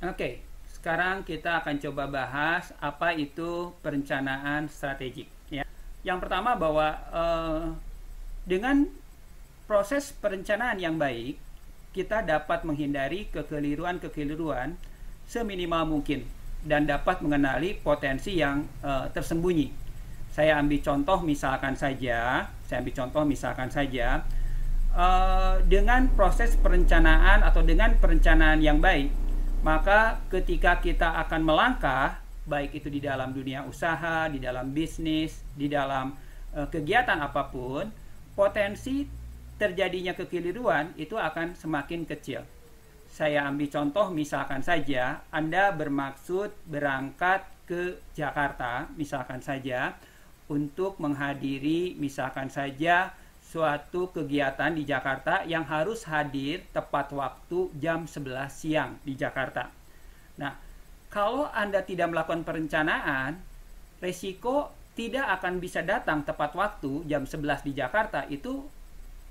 Oke, sekarang kita akan coba bahas apa itu perencanaan strategik. Ya, yang pertama bahwa eh, dengan proses perencanaan yang baik, kita dapat menghindari kekeliruan-kekeliruan seminimal mungkin dan dapat mengenali potensi yang eh, tersembunyi. Saya ambil contoh misalkan saja, saya ambil contoh misalkan saja eh, dengan proses perencanaan atau dengan perencanaan yang baik maka ketika kita akan melangkah, baik itu di dalam dunia usaha, di dalam bisnis, di dalam uh, kegiatan apapun, potensi terjadinya kekeliruan itu akan semakin kecil. Saya ambil contoh misalkan saja Anda bermaksud berangkat ke Jakarta misalkan saja untuk menghadiri misalkan saja suatu kegiatan di Jakarta yang harus hadir tepat waktu jam 11 siang di Jakarta. Nah, kalau Anda tidak melakukan perencanaan, resiko tidak akan bisa datang tepat waktu jam 11 di Jakarta itu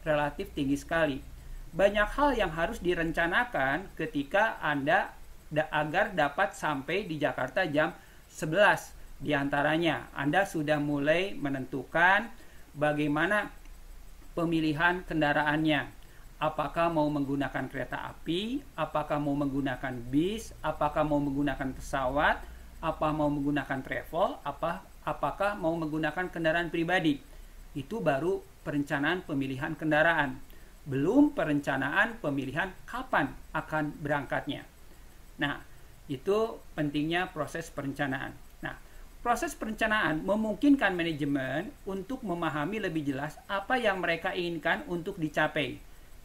relatif tinggi sekali. Banyak hal yang harus direncanakan ketika Anda da agar dapat sampai di Jakarta jam 11. Di antaranya, Anda sudah mulai menentukan bagaimana pemilihan kendaraannya. Apakah mau menggunakan kereta api, apakah mau menggunakan bis, apakah mau menggunakan pesawat, apa mau menggunakan travel, apa apakah mau menggunakan kendaraan pribadi. Itu baru perencanaan pemilihan kendaraan. Belum perencanaan pemilihan kapan akan berangkatnya. Nah, itu pentingnya proses perencanaan. Proses perencanaan memungkinkan manajemen untuk memahami lebih jelas apa yang mereka inginkan untuk dicapai.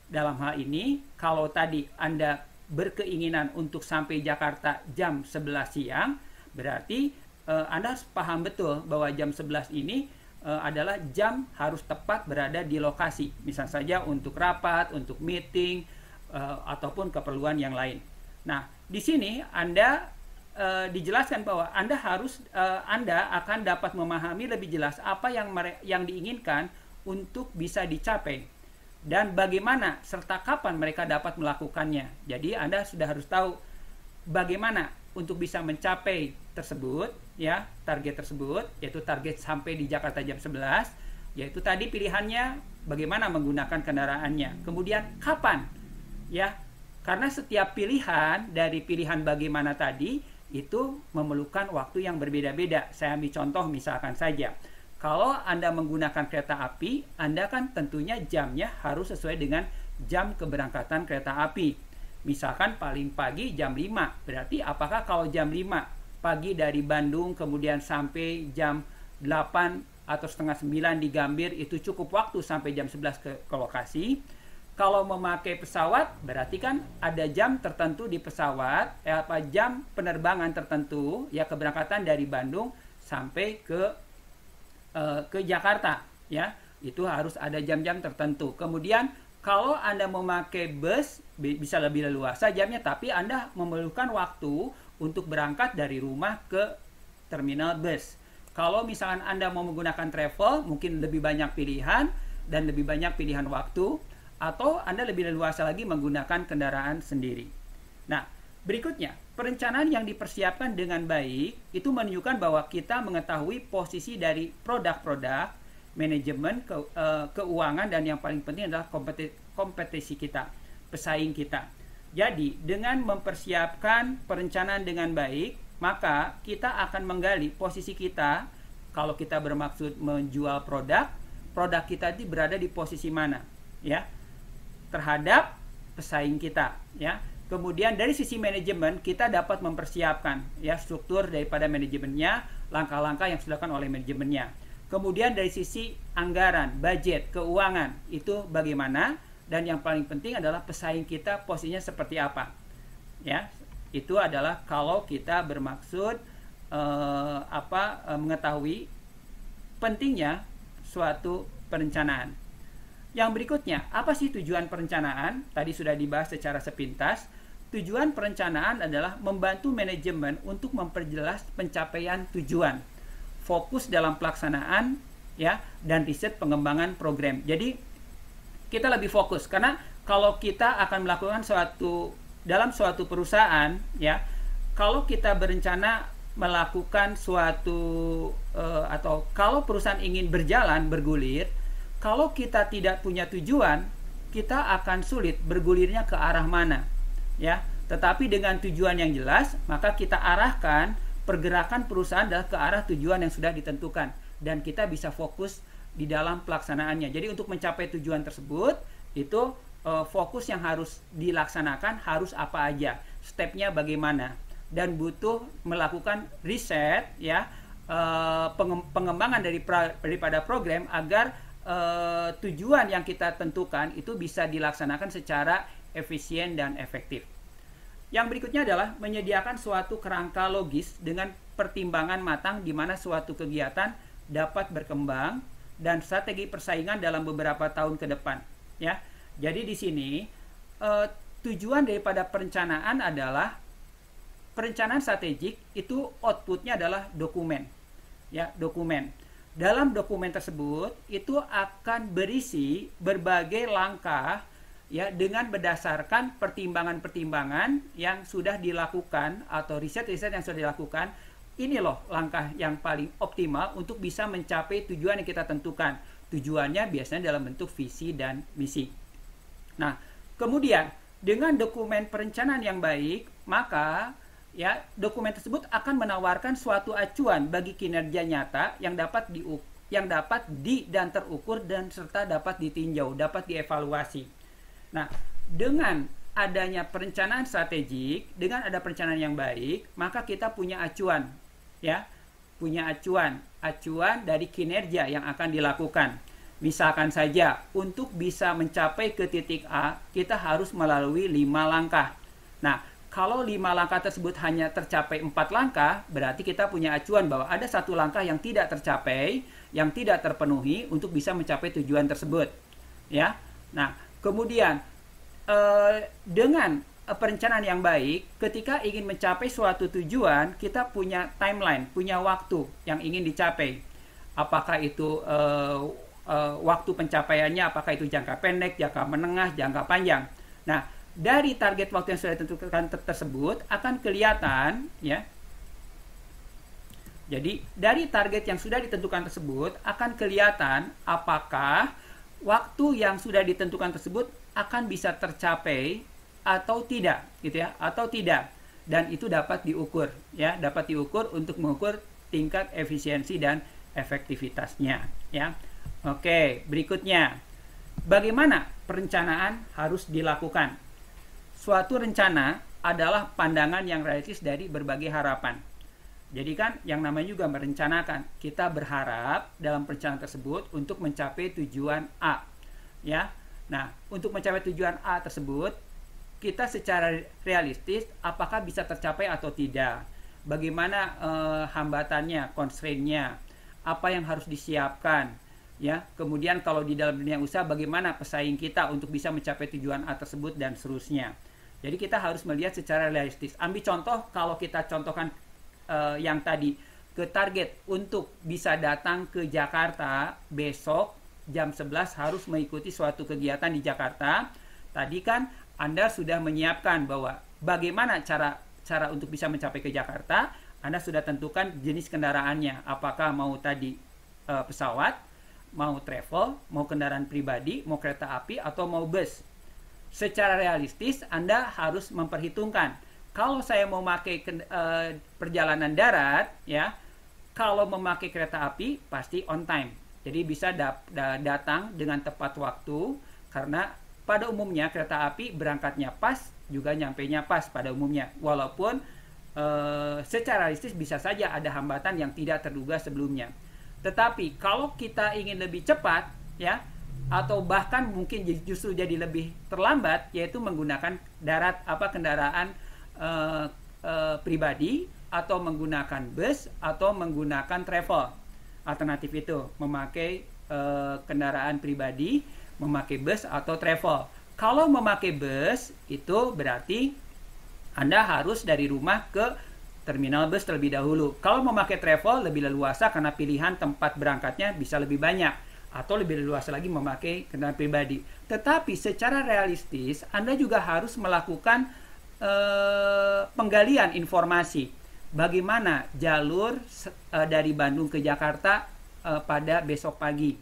Dalam hal ini, kalau tadi Anda berkeinginan untuk sampai Jakarta jam 11 siang, berarti eh, Anda harus paham betul bahwa jam 11 ini eh, adalah jam harus tepat berada di lokasi. Misal saja untuk rapat, untuk meeting, eh, ataupun keperluan yang lain. Nah, di sini Anda uh, dijelaskan bahwa Anda harus uh, Anda akan dapat memahami lebih jelas apa yang yang diinginkan untuk bisa dicapai dan bagaimana serta kapan mereka dapat melakukannya. Jadi Anda sudah harus tahu bagaimana untuk bisa mencapai tersebut ya, target tersebut yaitu target sampai di Jakarta jam 11 yaitu tadi pilihannya bagaimana menggunakan kendaraannya. Kemudian kapan ya? Karena setiap pilihan dari pilihan bagaimana tadi itu memerlukan waktu yang berbeda-beda. Saya ambil contoh misalkan saja. Kalau Anda menggunakan kereta api, Anda kan tentunya jamnya harus sesuai dengan jam keberangkatan kereta api. Misalkan paling pagi jam 5. Berarti apakah kalau jam 5 pagi dari Bandung kemudian sampai jam 8 atau setengah 9 di Gambir itu cukup waktu sampai jam 11 ke, ke lokasi? Kalau memakai pesawat berarti kan ada jam tertentu di pesawat, eh, apa jam penerbangan tertentu ya keberangkatan dari Bandung sampai ke eh, ke Jakarta ya. Itu harus ada jam-jam tertentu. Kemudian kalau Anda memakai bus bisa lebih leluasa jamnya tapi Anda memerlukan waktu untuk berangkat dari rumah ke terminal bus. Kalau misalkan Anda mau menggunakan travel mungkin lebih banyak pilihan dan lebih banyak pilihan waktu atau Anda lebih leluasa lagi menggunakan kendaraan sendiri. Nah, berikutnya, perencanaan yang dipersiapkan dengan baik itu menunjukkan bahwa kita mengetahui posisi dari produk-produk, manajemen, ke, uh, keuangan, dan yang paling penting adalah kompetisi, kompetisi kita, pesaing kita. Jadi, dengan mempersiapkan perencanaan dengan baik, maka kita akan menggali posisi kita kalau kita bermaksud menjual produk, produk kita itu berada di posisi mana, ya terhadap pesaing kita ya. Kemudian dari sisi manajemen kita dapat mempersiapkan ya struktur daripada manajemennya, langkah-langkah yang dilakukan oleh manajemennya. Kemudian dari sisi anggaran, budget, keuangan itu bagaimana dan yang paling penting adalah pesaing kita posisinya seperti apa. Ya, itu adalah kalau kita bermaksud eh, apa eh, mengetahui pentingnya suatu perencanaan. Yang berikutnya, apa sih tujuan perencanaan? Tadi sudah dibahas secara sepintas. Tujuan perencanaan adalah membantu manajemen untuk memperjelas pencapaian tujuan, fokus dalam pelaksanaan, ya, dan riset pengembangan program. Jadi kita lebih fokus karena kalau kita akan melakukan suatu dalam suatu perusahaan, ya, kalau kita berencana melakukan suatu uh, atau kalau perusahaan ingin berjalan bergulir kalau kita tidak punya tujuan, kita akan sulit bergulirnya ke arah mana. Ya, tetapi dengan tujuan yang jelas, maka kita arahkan pergerakan perusahaan ke arah tujuan yang sudah ditentukan dan kita bisa fokus di dalam pelaksanaannya. Jadi untuk mencapai tujuan tersebut itu e, fokus yang harus dilaksanakan harus apa aja, stepnya bagaimana dan butuh melakukan riset ya e, pengembangan dari pra, daripada program agar eh, tujuan yang kita tentukan itu bisa dilaksanakan secara efisien dan efektif. Yang berikutnya adalah menyediakan suatu kerangka logis dengan pertimbangan matang di mana suatu kegiatan dapat berkembang dan strategi persaingan dalam beberapa tahun ke depan, ya. Jadi di sini eh, tujuan daripada perencanaan adalah perencanaan strategik itu outputnya adalah dokumen, ya dokumen. Dalam dokumen tersebut itu akan berisi berbagai langkah ya dengan berdasarkan pertimbangan-pertimbangan yang sudah dilakukan atau riset-riset yang sudah dilakukan. Ini loh langkah yang paling optimal untuk bisa mencapai tujuan yang kita tentukan. Tujuannya biasanya dalam bentuk visi dan misi. Nah, kemudian dengan dokumen perencanaan yang baik, maka ya dokumen tersebut akan menawarkan suatu acuan bagi kinerja nyata yang dapat di yang dapat di dan terukur dan serta dapat ditinjau, dapat dievaluasi. Nah, dengan adanya perencanaan strategik, dengan ada perencanaan yang baik, maka kita punya acuan, ya, punya acuan, acuan dari kinerja yang akan dilakukan. Misalkan saja, untuk bisa mencapai ke titik A, kita harus melalui lima langkah. Nah, kalau lima langkah tersebut hanya tercapai empat langkah, berarti kita punya acuan bahwa ada satu langkah yang tidak tercapai, yang tidak terpenuhi untuk bisa mencapai tujuan tersebut. Ya, nah kemudian eh, dengan eh, perencanaan yang baik, ketika ingin mencapai suatu tujuan, kita punya timeline, punya waktu yang ingin dicapai. Apakah itu eh, eh, waktu pencapaiannya, apakah itu jangka pendek, jangka menengah, jangka panjang. Nah, dari target waktu yang sudah ditentukan ter tersebut akan kelihatan ya. Jadi dari target yang sudah ditentukan tersebut akan kelihatan apakah waktu yang sudah ditentukan tersebut akan bisa tercapai atau tidak gitu ya atau tidak dan itu dapat diukur ya dapat diukur untuk mengukur tingkat efisiensi dan efektivitasnya ya oke berikutnya bagaimana perencanaan harus dilakukan suatu rencana adalah pandangan yang realistis dari berbagai harapan. Jadi kan yang namanya juga merencanakan. Kita berharap dalam perencanaan tersebut untuk mencapai tujuan A. Ya. Nah, untuk mencapai tujuan A tersebut, kita secara realistis apakah bisa tercapai atau tidak? Bagaimana eh, hambatannya, constraint-nya? Apa yang harus disiapkan? Ya, kemudian kalau di dalam dunia usaha bagaimana pesaing kita untuk bisa mencapai tujuan A tersebut dan seterusnya. Jadi kita harus melihat secara realistis. Ambil contoh kalau kita contohkan uh, yang tadi ke target untuk bisa datang ke Jakarta besok jam 11 harus mengikuti suatu kegiatan di Jakarta. Tadi kan Anda sudah menyiapkan bahwa bagaimana cara cara untuk bisa mencapai ke Jakarta. Anda sudah tentukan jenis kendaraannya, apakah mau tadi uh, pesawat, mau travel, mau kendaraan pribadi, mau kereta api atau mau bus secara realistis Anda harus memperhitungkan. Kalau saya mau pakai uh, perjalanan darat, ya, kalau memakai kereta api pasti on time. Jadi bisa da da datang dengan tepat waktu karena pada umumnya kereta api berangkatnya pas juga nyampe nya pas pada umumnya. Walaupun uh, secara realistis bisa saja ada hambatan yang tidak terduga sebelumnya. Tetapi kalau kita ingin lebih cepat, ya atau bahkan mungkin justru jadi lebih terlambat yaitu menggunakan darat apa kendaraan uh, uh, pribadi atau menggunakan bus atau menggunakan travel alternatif itu memakai uh, kendaraan pribadi memakai bus atau travel kalau memakai bus itu berarti anda harus dari rumah ke terminal bus terlebih dahulu kalau memakai travel lebih leluasa karena pilihan tempat berangkatnya bisa lebih banyak atau lebih luas lagi memakai kendaraan pribadi. Tetapi secara realistis Anda juga harus melakukan eh, penggalian informasi bagaimana jalur eh, dari Bandung ke Jakarta eh, pada besok pagi.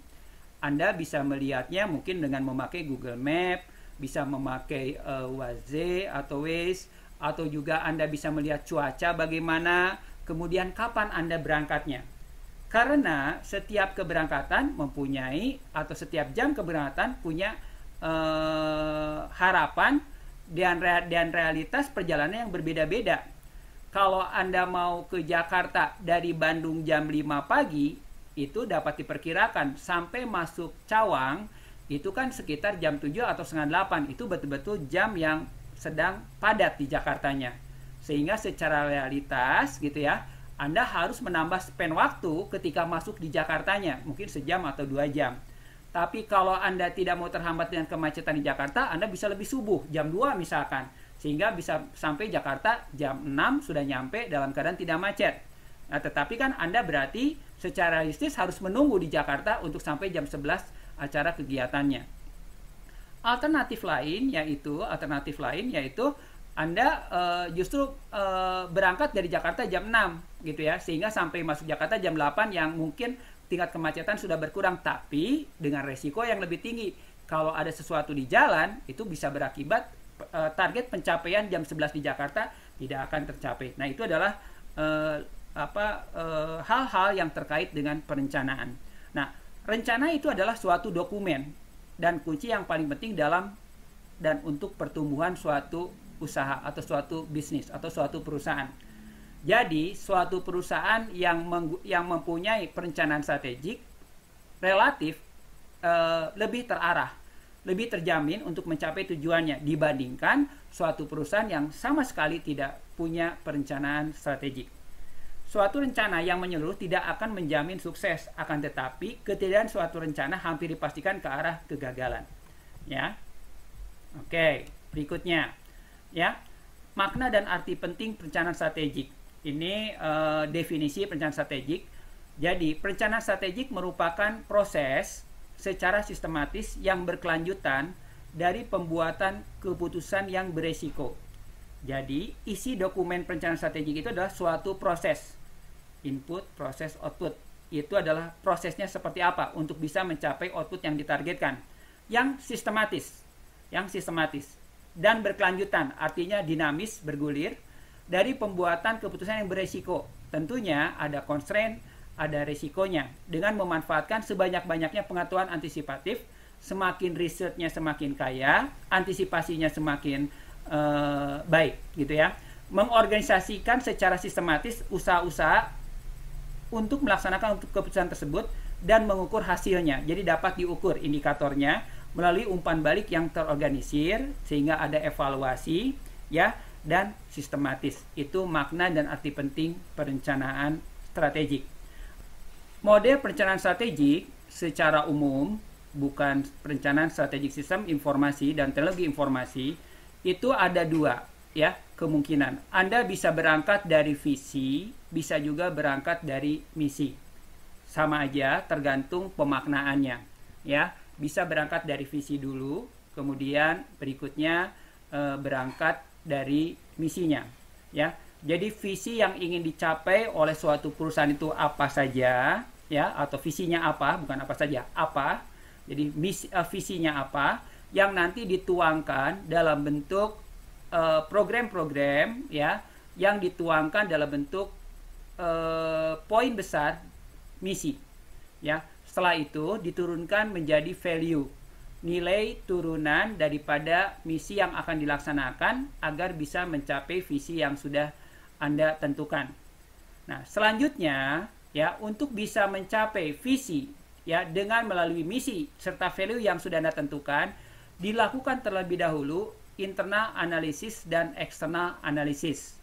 Anda bisa melihatnya mungkin dengan memakai Google Map, bisa memakai eh, Waze atau Waze atau juga Anda bisa melihat cuaca bagaimana, kemudian kapan Anda berangkatnya. Karena setiap keberangkatan mempunyai atau setiap jam keberangkatan punya eh, harapan dan dan realitas perjalanan yang berbeda-beda. Kalau Anda mau ke Jakarta dari Bandung jam 5 pagi, itu dapat diperkirakan sampai masuk Cawang itu kan sekitar jam 7 atau setengah 8. Itu betul-betul jam yang sedang padat di Jakartanya. Sehingga secara realitas gitu ya, anda harus menambah spend waktu ketika masuk di Jakartanya, mungkin sejam atau dua jam. Tapi kalau Anda tidak mau terhambat dengan kemacetan di Jakarta, Anda bisa lebih subuh, jam 2 misalkan. Sehingga bisa sampai Jakarta jam 6 sudah nyampe dalam keadaan tidak macet. Nah, tetapi kan Anda berarti secara realistis harus menunggu di Jakarta untuk sampai jam 11 acara kegiatannya. Alternatif lain yaitu alternatif lain yaitu Anda uh, justru uh, berangkat dari Jakarta jam 6 gitu ya sehingga sampai masuk Jakarta jam 8 yang mungkin tingkat kemacetan sudah berkurang tapi dengan resiko yang lebih tinggi kalau ada sesuatu di jalan itu bisa berakibat e, target pencapaian jam 11 di Jakarta tidak akan tercapai nah itu adalah e, apa eh, hal-hal e, yang terkait dengan perencanaan nah rencana itu adalah suatu dokumen dan kunci yang paling penting dalam dan untuk pertumbuhan suatu usaha atau suatu bisnis atau suatu perusahaan. Jadi, suatu perusahaan yang yang mempunyai perencanaan strategik relatif e, lebih terarah, lebih terjamin untuk mencapai tujuannya dibandingkan suatu perusahaan yang sama sekali tidak punya perencanaan strategik. Suatu rencana yang menyeluruh tidak akan menjamin sukses, akan tetapi ketiduran suatu rencana hampir dipastikan ke arah kegagalan. Ya. Oke, berikutnya. Ya. Makna dan arti penting perencanaan strategik ini uh, definisi perencanaan strategik. Jadi, perencanaan strategik merupakan proses secara sistematis yang berkelanjutan dari pembuatan keputusan yang beresiko. Jadi, isi dokumen perencanaan strategik itu adalah suatu proses. Input, proses, output. Itu adalah prosesnya seperti apa untuk bisa mencapai output yang ditargetkan. Yang sistematis. Yang sistematis. Dan berkelanjutan, artinya dinamis, bergulir dari pembuatan keputusan yang beresiko. Tentunya ada constraint, ada resikonya. Dengan memanfaatkan sebanyak-banyaknya pengetahuan antisipatif, semakin risetnya semakin kaya, antisipasinya semakin uh, baik, gitu ya. Mengorganisasikan secara sistematis usaha-usaha untuk melaksanakan keputusan tersebut dan mengukur hasilnya. Jadi dapat diukur indikatornya melalui umpan balik yang terorganisir sehingga ada evaluasi ya dan sistematis. Itu makna dan arti penting perencanaan strategik. Model perencanaan strategik secara umum bukan perencanaan strategik sistem informasi dan teknologi informasi itu ada dua ya kemungkinan. Anda bisa berangkat dari visi, bisa juga berangkat dari misi. Sama aja tergantung pemaknaannya ya. Bisa berangkat dari visi dulu, kemudian berikutnya eh, berangkat dari misinya ya. Jadi visi yang ingin dicapai oleh suatu perusahaan itu apa saja ya atau visinya apa bukan apa saja apa. Jadi misi, uh, eh, visinya apa yang nanti dituangkan dalam bentuk eh, program-program uh, ya yang dituangkan dalam bentuk uh, poin besar misi ya. Setelah itu diturunkan menjadi value nilai turunan daripada misi yang akan dilaksanakan agar bisa mencapai visi yang sudah Anda tentukan. Nah, selanjutnya ya untuk bisa mencapai visi ya dengan melalui misi serta value yang sudah Anda tentukan dilakukan terlebih dahulu internal analisis dan eksternal analisis.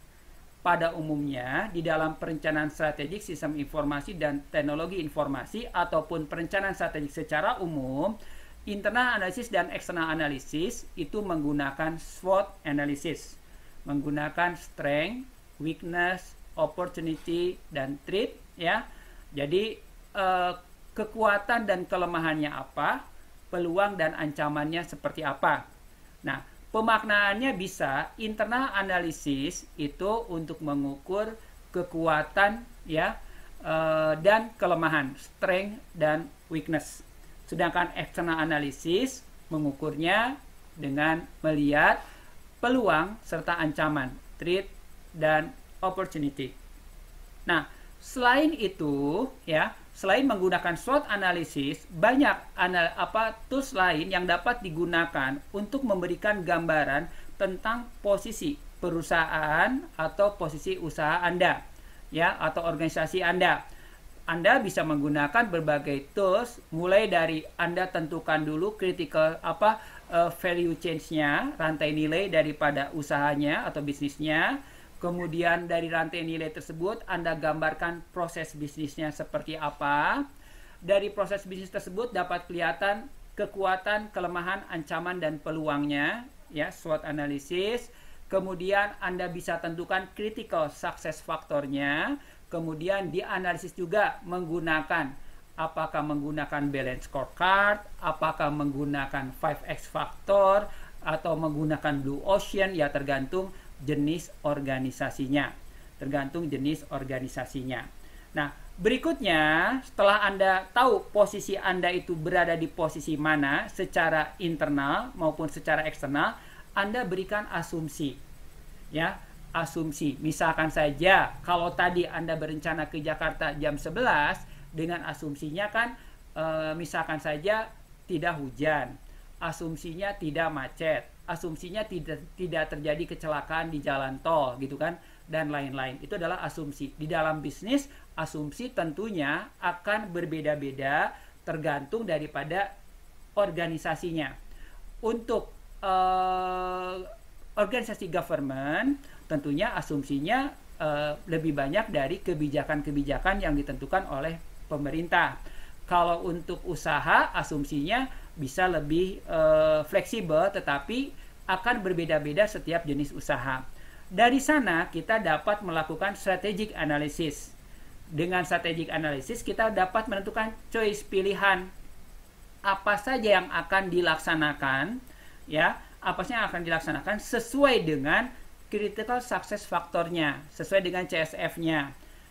Pada umumnya, di dalam perencanaan strategik sistem informasi dan teknologi informasi ataupun perencanaan strategik secara umum, internal analisis dan eksternal analisis itu menggunakan SWOT analysis menggunakan strength, weakness, opportunity dan threat ya. Jadi eh, kekuatan dan kelemahannya apa, peluang dan ancamannya seperti apa. Nah, pemaknaannya bisa internal analisis itu untuk mengukur kekuatan ya eh, dan kelemahan, strength dan weakness. Sedangkan external analysis mengukurnya dengan melihat peluang serta ancaman, threat dan opportunity. Nah, selain itu ya, selain menggunakan SWOT analisis, banyak anal apa tools lain yang dapat digunakan untuk memberikan gambaran tentang posisi perusahaan atau posisi usaha Anda ya atau organisasi Anda. Anda bisa menggunakan berbagai tools mulai dari Anda tentukan dulu critical apa uh, value change-nya, rantai nilai daripada usahanya atau bisnisnya. Kemudian dari rantai nilai tersebut Anda gambarkan proses bisnisnya seperti apa. Dari proses bisnis tersebut dapat kelihatan kekuatan, kelemahan, ancaman dan peluangnya, ya, SWOT analysis. Kemudian Anda bisa tentukan critical success faktornya Kemudian dianalisis juga menggunakan apakah menggunakan balance scorecard, apakah menggunakan 5x factor atau menggunakan blue ocean ya tergantung jenis organisasinya. Tergantung jenis organisasinya. Nah, berikutnya setelah Anda tahu posisi Anda itu berada di posisi mana secara internal maupun secara eksternal, Anda berikan asumsi. Ya, asumsi. Misalkan saja kalau tadi Anda berencana ke Jakarta jam 11 dengan asumsinya kan e, misalkan saja tidak hujan, asumsinya tidak macet, asumsinya tidak tidak terjadi kecelakaan di jalan tol gitu kan dan lain-lain. Itu adalah asumsi. Di dalam bisnis asumsi tentunya akan berbeda-beda tergantung daripada organisasinya. Untuk e, organisasi government tentunya asumsinya uh, lebih banyak dari kebijakan-kebijakan yang ditentukan oleh pemerintah. Kalau untuk usaha asumsinya bisa lebih uh, fleksibel tetapi akan berbeda-beda setiap jenis usaha. Dari sana kita dapat melakukan strategic analysis. Dengan strategic analysis kita dapat menentukan choice pilihan apa saja yang akan dilaksanakan ya, apa saja yang akan dilaksanakan sesuai dengan critical success faktornya sesuai dengan CSF-nya.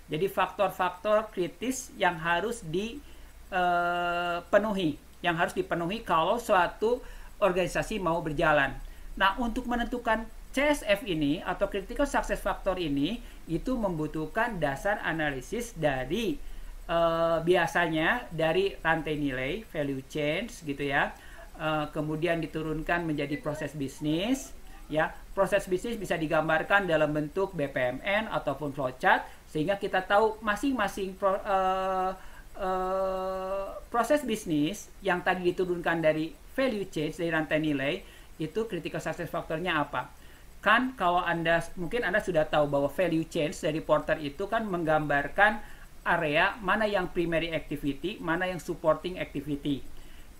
Jadi faktor-faktor kritis yang harus dipenuhi, eh, yang harus dipenuhi kalau suatu organisasi mau berjalan. Nah, untuk menentukan CSF ini atau critical success factor ini itu membutuhkan dasar analisis dari e, biasanya dari rantai nilai value chain gitu ya e, kemudian diturunkan menjadi proses bisnis ya Proses bisnis bisa digambarkan dalam bentuk BPMN ataupun flowchart sehingga kita tahu masing-masing pro, uh, uh, proses bisnis yang tadi diturunkan dari value chain dari rantai nilai itu critical success faktornya apa? Kan kalau Anda mungkin Anda sudah tahu bahwa value chain dari Porter itu kan menggambarkan area mana yang primary activity, mana yang supporting activity.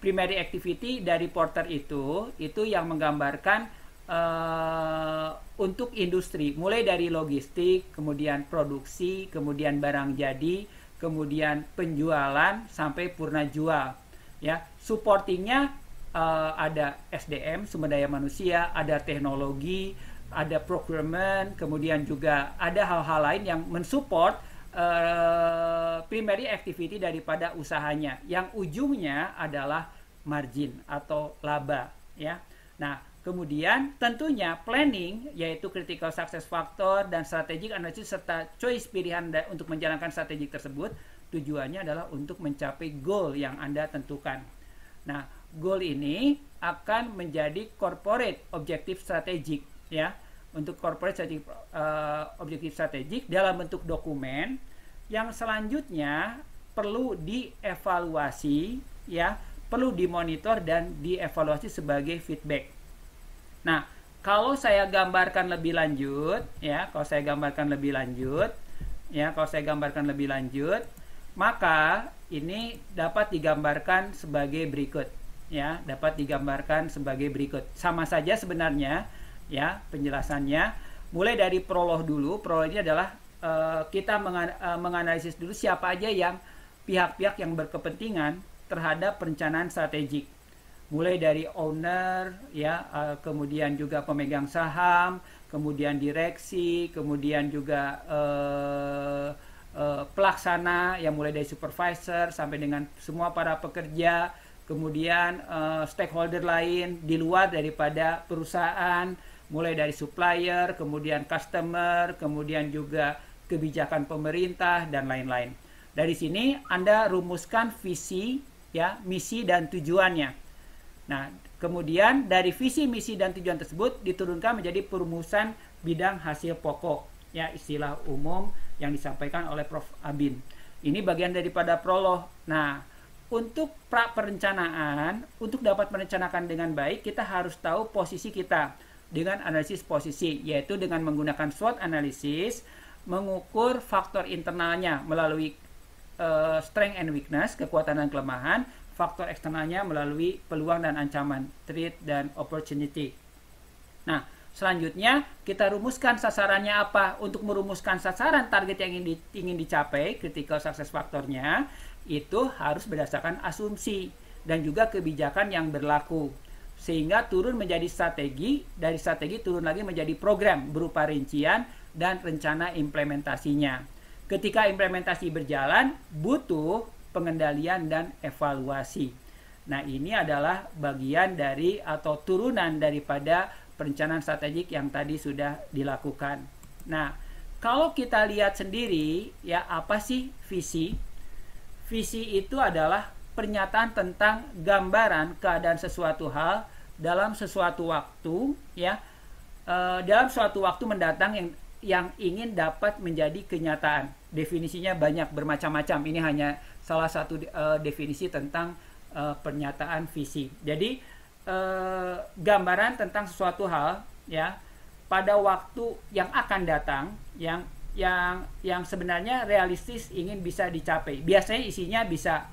Primary activity dari Porter itu itu yang menggambarkan uh, untuk industri, mulai dari logistik, kemudian produksi, kemudian barang jadi, kemudian penjualan sampai purna jual. Ya, supportingnya uh, ada SDM sumber daya manusia, ada teknologi, ada procurement, kemudian juga ada hal-hal lain yang mensupport uh, primary activity daripada usahanya. Yang ujungnya adalah margin atau laba. Ya, nah Kemudian tentunya planning yaitu critical success factor dan strategic analysis serta choice pilihan untuk menjalankan strategi tersebut tujuannya adalah untuk mencapai goal yang Anda tentukan. Nah, goal ini akan menjadi corporate objective strategic ya. Untuk corporate strategic, uh, eh, objective strategic dalam bentuk dokumen yang selanjutnya perlu dievaluasi ya, perlu dimonitor dan dievaluasi sebagai feedback Nah, kalau saya gambarkan lebih lanjut, ya, kalau saya gambarkan lebih lanjut, ya, kalau saya gambarkan lebih lanjut, maka ini dapat digambarkan sebagai berikut, ya, dapat digambarkan sebagai berikut. Sama saja sebenarnya, ya, penjelasannya. Mulai dari prolog dulu, prolog ini adalah uh, kita eh, menganalisis dulu siapa aja yang pihak-pihak yang berkepentingan terhadap perencanaan strategik mulai dari owner ya eh, kemudian juga pemegang saham kemudian direksi kemudian juga eh, eh, pelaksana yang mulai dari supervisor sampai dengan semua para pekerja kemudian eh, stakeholder lain di luar daripada perusahaan mulai dari supplier kemudian customer kemudian juga kebijakan pemerintah dan lain-lain dari sini Anda rumuskan visi ya misi dan tujuannya Nah, kemudian dari visi misi dan tujuan tersebut diturunkan menjadi perumusan bidang hasil pokok ya istilah umum yang disampaikan oleh Prof Abin. Ini bagian daripada prolog. Nah, untuk pra perencanaan, untuk dapat merencanakan dengan baik kita harus tahu posisi kita dengan analisis posisi yaitu dengan menggunakan SWOT analisis mengukur faktor internalnya melalui uh, strength and weakness, kekuatan dan kelemahan faktor eksternalnya melalui peluang dan ancaman, threat dan opportunity. Nah, selanjutnya kita rumuskan sasarannya apa. Untuk merumuskan sasaran target yang ingin, dicapai, critical success faktornya, itu harus berdasarkan asumsi dan juga kebijakan yang berlaku. Sehingga turun menjadi strategi, dari strategi turun lagi menjadi program berupa rincian dan rencana implementasinya. Ketika implementasi berjalan, butuh pengendalian dan evaluasi. Nah, ini adalah bagian dari atau turunan daripada perencanaan strategik yang tadi sudah dilakukan. Nah, kalau kita lihat sendiri, ya apa sih visi? Visi itu adalah pernyataan tentang gambaran keadaan sesuatu hal dalam sesuatu waktu, ya e, dalam suatu waktu mendatang yang yang ingin dapat menjadi kenyataan. Definisinya banyak bermacam-macam. Ini hanya salah satu uh, definisi tentang uh, pernyataan visi. Jadi uh, gambaran tentang sesuatu hal ya pada waktu yang akan datang yang yang yang sebenarnya realistis ingin bisa dicapai. Biasanya isinya bisa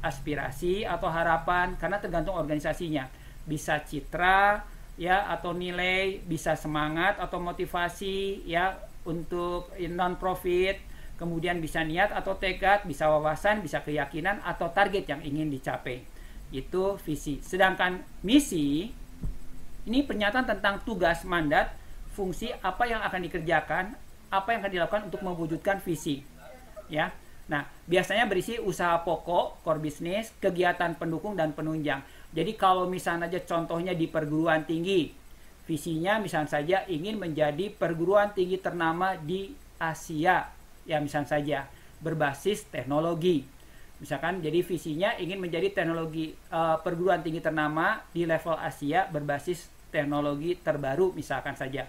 aspirasi atau harapan karena tergantung organisasinya. Bisa citra ya atau nilai, bisa semangat atau motivasi ya untuk non profit kemudian bisa niat atau tekad, bisa wawasan, bisa keyakinan atau target yang ingin dicapai. Itu visi. Sedangkan misi ini pernyataan tentang tugas, mandat, fungsi apa yang akan dikerjakan, apa yang akan dilakukan untuk mewujudkan visi. Ya. Nah, biasanya berisi usaha pokok, core business, kegiatan pendukung dan penunjang. Jadi kalau misalnya aja contohnya di perguruan tinggi, visinya misalnya saja ingin menjadi perguruan tinggi ternama di Asia ya misalnya saja berbasis teknologi. Misalkan jadi visinya ingin menjadi teknologi uh, perguruan tinggi ternama di level Asia berbasis teknologi terbaru misalkan saja.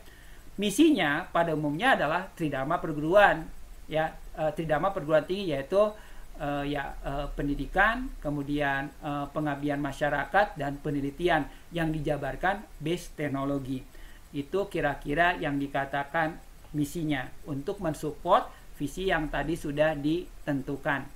Misinya pada umumnya adalah tridharma perguruan ya uh, tridharma perguruan tinggi yaitu uh, ya uh, pendidikan, kemudian uh, pengabdian masyarakat dan penelitian yang dijabarkan base teknologi. Itu kira-kira yang dikatakan misinya untuk mensupport visi yang tadi sudah ditentukan.